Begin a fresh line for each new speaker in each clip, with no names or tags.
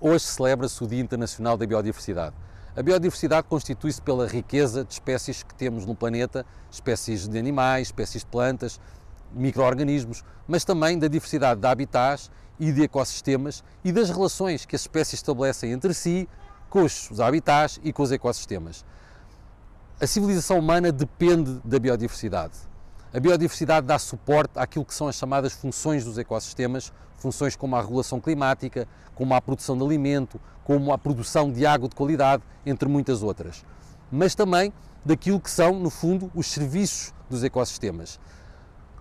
Hoje celebra-se o Dia Internacional da Biodiversidade. A biodiversidade constitui-se pela riqueza de espécies que temos no planeta, espécies de animais, espécies de plantas, micro-organismos, mas também da diversidade de habitats e de ecossistemas e das relações que as espécies estabelecem entre si, com os habitats e com os ecossistemas. A civilização humana depende da biodiversidade. A biodiversidade dá suporte àquilo que são as chamadas funções dos ecossistemas, funções como a regulação climática, como a produção de alimento, como a produção de água de qualidade, entre muitas outras. Mas também daquilo que são, no fundo, os serviços dos ecossistemas.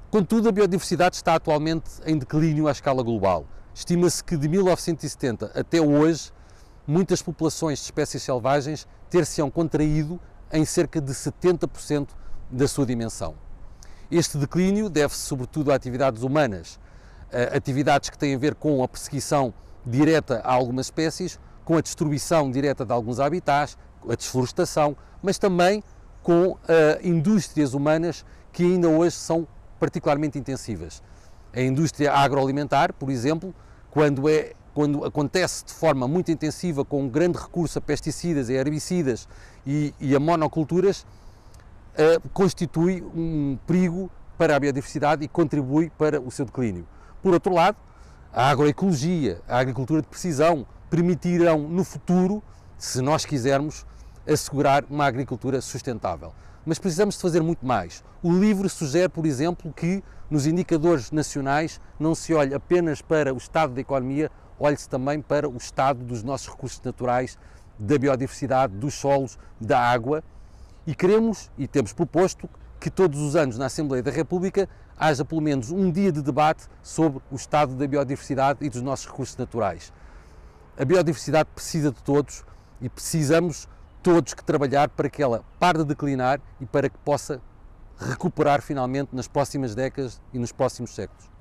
Contudo, a biodiversidade está atualmente em declínio à escala global. Estima-se que de 1970 até hoje, muitas populações de espécies selvagens ter-se-ão contraído em cerca de 70% da sua dimensão. Este declínio deve-se sobretudo a atividades humanas, atividades que têm a ver com a perseguição direta a algumas espécies, com a destruição direta de alguns habitats, a desflorestação, mas também com uh, indústrias humanas que ainda hoje são particularmente intensivas. A indústria agroalimentar, por exemplo, quando, é, quando acontece de forma muito intensiva, com um grande recurso a pesticidas e herbicidas e, e a monoculturas, constitui um perigo para a biodiversidade e contribui para o seu declínio. Por outro lado, a agroecologia, a agricultura de precisão permitirão no futuro, se nós quisermos, assegurar uma agricultura sustentável. Mas precisamos de fazer muito mais. O livro sugere, por exemplo, que nos indicadores nacionais não se olhe apenas para o estado da economia, olhe-se também para o estado dos nossos recursos naturais, da biodiversidade, dos solos, da água e queremos e temos proposto que todos os anos na Assembleia da República haja pelo menos um dia de debate sobre o estado da biodiversidade e dos nossos recursos naturais. A biodiversidade precisa de todos e precisamos todos que trabalhar para que ela pare de declinar e para que possa recuperar finalmente nas próximas décadas e nos próximos séculos.